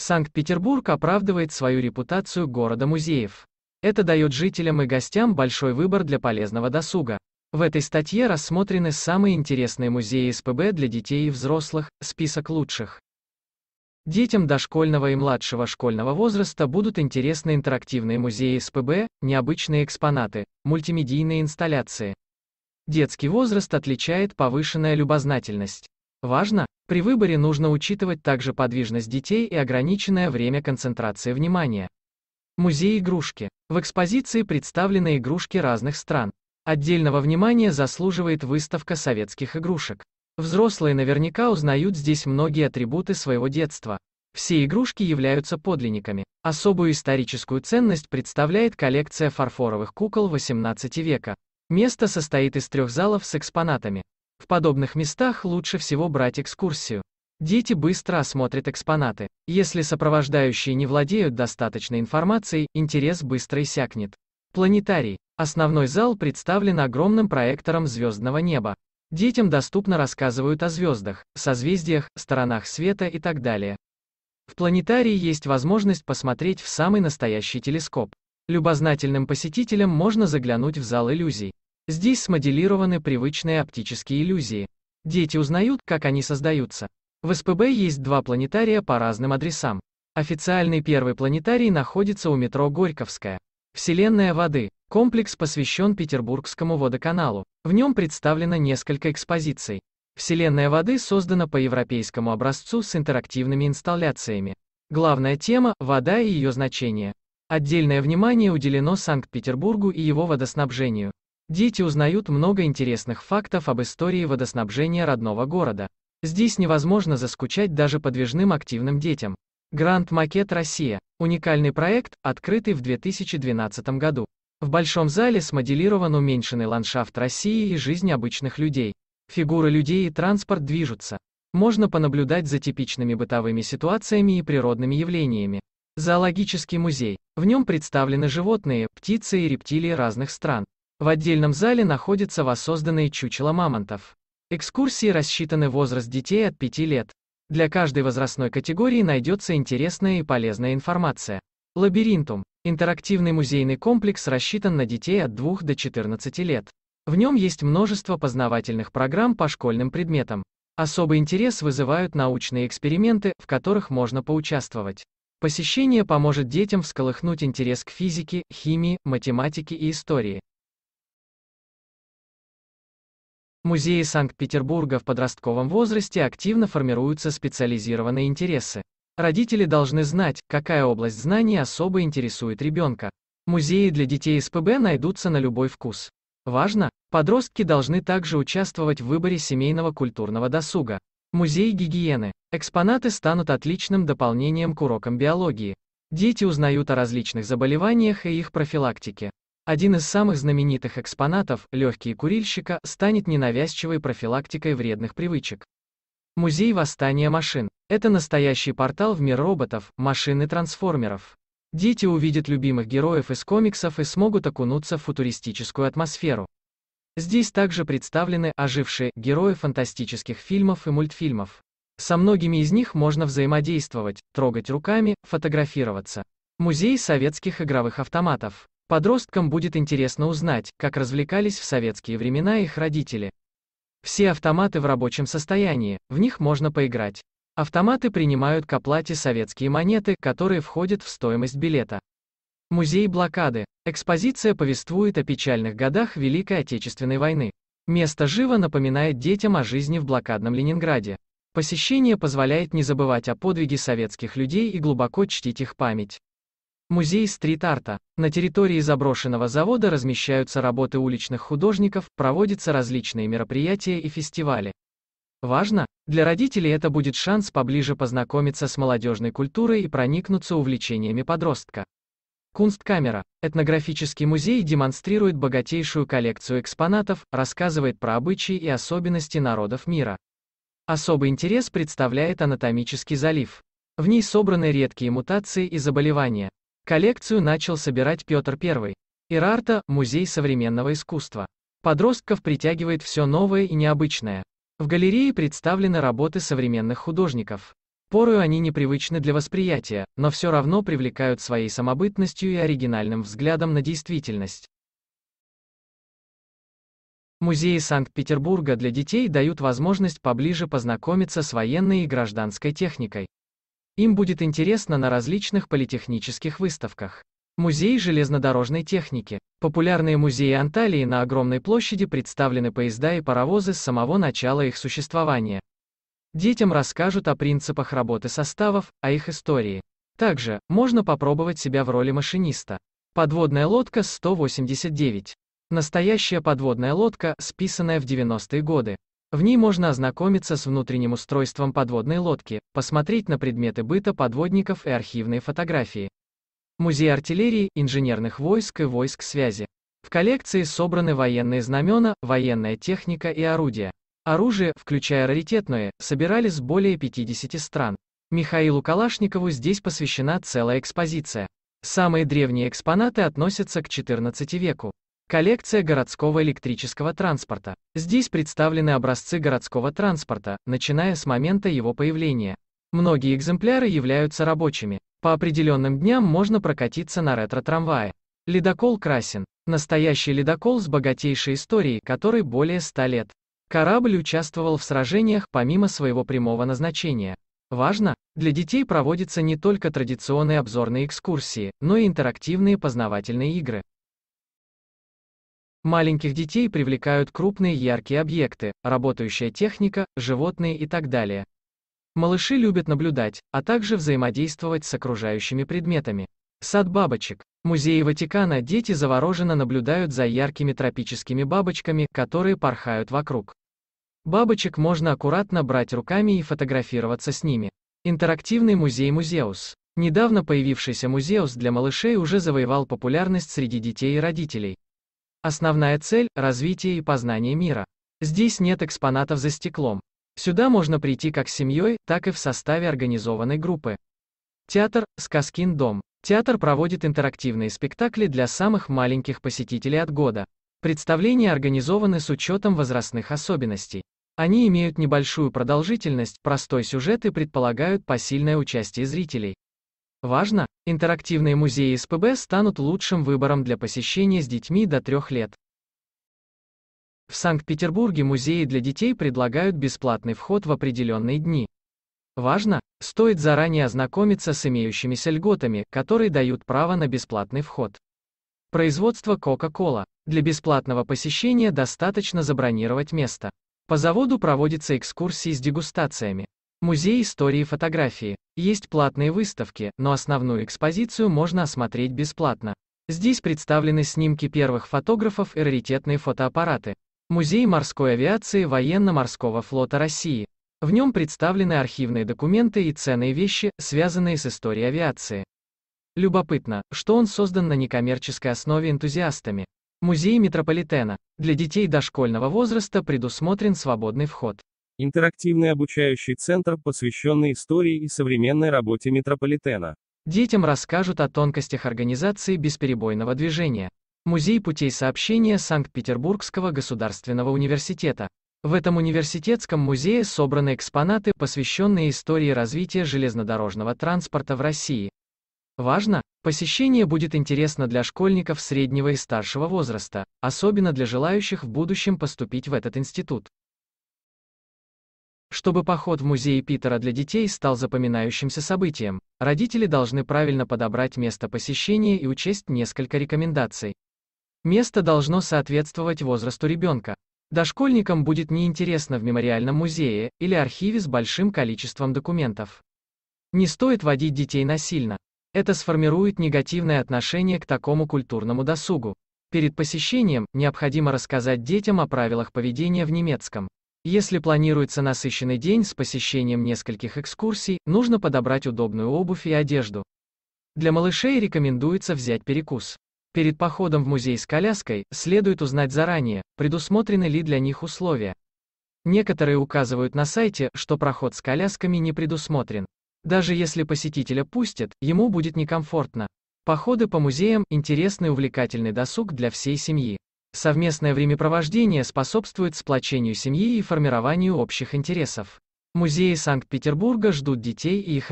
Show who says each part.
Speaker 1: Санкт-Петербург оправдывает свою репутацию города музеев. Это дает жителям и гостям большой выбор для полезного досуга. В этой статье рассмотрены самые интересные музеи СПБ для детей и взрослых, список лучших. Детям дошкольного и младшего школьного возраста будут интересны интерактивные музеи СПБ, необычные экспонаты, мультимедийные инсталляции. Детский возраст отличает повышенная любознательность. Важно, при выборе нужно учитывать также подвижность детей и ограниченное время концентрации внимания. Музей игрушки. В экспозиции представлены игрушки разных стран. Отдельного внимания заслуживает выставка советских игрушек. Взрослые наверняка узнают здесь многие атрибуты своего детства. Все игрушки являются подлинниками. Особую историческую ценность представляет коллекция фарфоровых кукол XVIII века. Место состоит из трех залов с экспонатами. В подобных местах лучше всего брать экскурсию. Дети быстро осмотрят экспонаты. Если сопровождающие не владеют достаточной информацией, интерес быстро иссякнет. Планетарий. Основной зал представлен огромным проектором звездного неба. Детям доступно рассказывают о звездах, созвездиях, сторонах света и так далее. В планетарии есть возможность посмотреть в самый настоящий телескоп. Любознательным посетителям можно заглянуть в зал иллюзий. Здесь смоделированы привычные оптические иллюзии. Дети узнают, как они создаются. В СПБ есть два планетария по разным адресам. Официальный первый планетарий находится у метро Горьковская. Вселенная воды. Комплекс посвящен Петербургскому водоканалу. В нем представлено несколько экспозиций. Вселенная воды создана по европейскому образцу с интерактивными инсталляциями. Главная тема – вода и ее значение. Отдельное внимание уделено Санкт-Петербургу и его водоснабжению. Дети узнают много интересных фактов об истории водоснабжения родного города. Здесь невозможно заскучать даже подвижным активным детям. Гранд Макет Россия. Уникальный проект, открытый в 2012 году. В большом зале смоделирован уменьшенный ландшафт России и жизнь обычных людей. Фигуры людей и транспорт движутся. Можно понаблюдать за типичными бытовыми ситуациями и природными явлениями. Зоологический музей. В нем представлены животные, птицы и рептилии разных стран. В отдельном зале находятся воссозданные чучела мамонтов. Экскурсии рассчитаны возраст детей от 5 лет. Для каждой возрастной категории найдется интересная и полезная информация. Лабиринтум. Интерактивный музейный комплекс рассчитан на детей от 2 до 14 лет. В нем есть множество познавательных программ по школьным предметам. Особый интерес вызывают научные эксперименты, в которых можно поучаствовать. Посещение поможет детям всколыхнуть интерес к физике, химии, математике и истории. музее Санкт-Петербурга в подростковом возрасте активно формируются специализированные интересы. Родители должны знать, какая область знаний особо интересует ребенка. Музеи для детей СПБ найдутся на любой вкус. Важно, подростки должны также участвовать в выборе семейного культурного досуга. Музей гигиены. Экспонаты станут отличным дополнением к урокам биологии. Дети узнают о различных заболеваниях и их профилактике. Один из самых знаменитых экспонатов «Легкие курильщика» станет ненавязчивой профилактикой вредных привычек. Музей восстания машин. Это настоящий портал в мир роботов, машин и трансформеров. Дети увидят любимых героев из комиксов и смогут окунуться в футуристическую атмосферу. Здесь также представлены ожившие герои фантастических фильмов и мультфильмов. Со многими из них можно взаимодействовать, трогать руками, фотографироваться. Музей советских игровых автоматов. Подросткам будет интересно узнать, как развлекались в советские времена их родители. Все автоматы в рабочем состоянии, в них можно поиграть. Автоматы принимают к оплате советские монеты, которые входят в стоимость билета. Музей блокады. Экспозиция повествует о печальных годах Великой Отечественной войны. Место живо напоминает детям о жизни в блокадном Ленинграде. Посещение позволяет не забывать о подвиге советских людей и глубоко чтить их память. Музей стрит-арта. На территории заброшенного завода размещаются работы уличных художников, проводятся различные мероприятия и фестивали. Важно, для родителей это будет шанс поближе познакомиться с молодежной культурой и проникнуться увлечениями подростка. Кунсткамера. Этнографический музей демонстрирует богатейшую коллекцию экспонатов, рассказывает про обычаи и особенности народов мира. Особый интерес представляет анатомический залив. В ней собраны редкие мутации и заболевания. Коллекцию начал собирать Петр I. Ирарта – музей современного искусства. Подростков притягивает все новое и необычное. В галерее представлены работы современных художников. Порою они непривычны для восприятия, но все равно привлекают своей самобытностью и оригинальным взглядом на действительность. Музеи Санкт-Петербурга для детей дают возможность поближе познакомиться с военной и гражданской техникой. Им будет интересно на различных политехнических выставках. Музей железнодорожной техники. Популярные музеи Анталии на огромной площади представлены поезда и паровозы с самого начала их существования. Детям расскажут о принципах работы составов, о их истории. Также, можно попробовать себя в роли машиниста. Подводная лодка 189. Настоящая подводная лодка, списанная в 90-е годы. В ней можно ознакомиться с внутренним устройством подводной лодки, посмотреть на предметы быта подводников и архивные фотографии. Музей артиллерии, инженерных войск и войск связи. В коллекции собраны военные знамена, военная техника и орудия. Оружие, включая раритетное, собирали с более 50 стран. Михаилу Калашникову здесь посвящена целая экспозиция. Самые древние экспонаты относятся к 14 веку. Коллекция городского электрического транспорта. Здесь представлены образцы городского транспорта, начиная с момента его появления. Многие экземпляры являются рабочими. По определенным дням можно прокатиться на ретро-трамвае. Ледокол Красин – Настоящий ледокол с богатейшей историей, которой более 100 лет. Корабль участвовал в сражениях помимо своего прямого назначения. Важно, для детей проводятся не только традиционные обзорные экскурсии, но и интерактивные познавательные игры. Маленьких детей привлекают крупные яркие объекты, работающая техника, животные и так далее. Малыши любят наблюдать, а также взаимодействовать с окружающими предметами. Сад бабочек. Музеи Ватикана дети завороженно наблюдают за яркими тропическими бабочками, которые порхают вокруг. Бабочек можно аккуратно брать руками и фотографироваться с ними. Интерактивный музей Музеус. Недавно появившийся Музеус для малышей уже завоевал популярность среди детей и родителей. Основная цель – развитие и познание мира. Здесь нет экспонатов за стеклом. Сюда можно прийти как с семьей, так и в составе организованной группы. Театр «Сказкин дом». Театр проводит интерактивные спектакли для самых маленьких посетителей от года. Представления организованы с учетом возрастных особенностей. Они имеют небольшую продолжительность, простой сюжет и предполагают посильное участие зрителей. Важно, интерактивные музеи СПБ станут лучшим выбором для посещения с детьми до трех лет. В Санкт-Петербурге музеи для детей предлагают бесплатный вход в определенные дни. Важно, стоит заранее ознакомиться с имеющимися льготами, которые дают право на бесплатный вход. Производство Coca-Cola. Для бесплатного посещения достаточно забронировать место. По заводу проводятся экскурсии с дегустациями. Музей истории фотографии. Есть платные выставки, но основную экспозицию можно осмотреть бесплатно. Здесь представлены снимки первых фотографов и раритетные фотоаппараты. Музей морской авиации Военно-морского флота России. В нем представлены архивные документы и ценные вещи, связанные с историей авиации. Любопытно, что он создан на некоммерческой основе энтузиастами. Музей метрополитена. Для детей дошкольного возраста предусмотрен свободный вход. Интерактивный обучающий центр, посвященный истории и современной работе метрополитена. Детям расскажут о тонкостях организации бесперебойного движения. Музей путей сообщения Санкт-Петербургского государственного университета. В этом университетском музее собраны экспонаты, посвященные истории развития железнодорожного транспорта в России. Важно, посещение будет интересно для школьников среднего и старшего возраста, особенно для желающих в будущем поступить в этот институт. Чтобы поход в музей Питера для детей стал запоминающимся событием, родители должны правильно подобрать место посещения и учесть несколько рекомендаций. Место должно соответствовать возрасту ребенка. Дошкольникам будет неинтересно в мемориальном музее или архиве с большим количеством документов. Не стоит водить детей насильно. Это сформирует негативное отношение к такому культурному досугу. Перед посещением необходимо рассказать детям о правилах поведения в немецком. Если планируется насыщенный день с посещением нескольких экскурсий, нужно подобрать удобную обувь и одежду. Для малышей рекомендуется взять перекус. Перед походом в музей с коляской следует узнать заранее, предусмотрены ли для них условия. Некоторые указывают на сайте, что проход с колясками не предусмотрен. Даже если посетителя пустят, ему будет некомфортно. Походы по музеям – интересный увлекательный досуг для всей семьи. Совместное времяпровождение способствует сплочению семьи и формированию общих интересов. Музеи Санкт-Петербурга ждут детей и их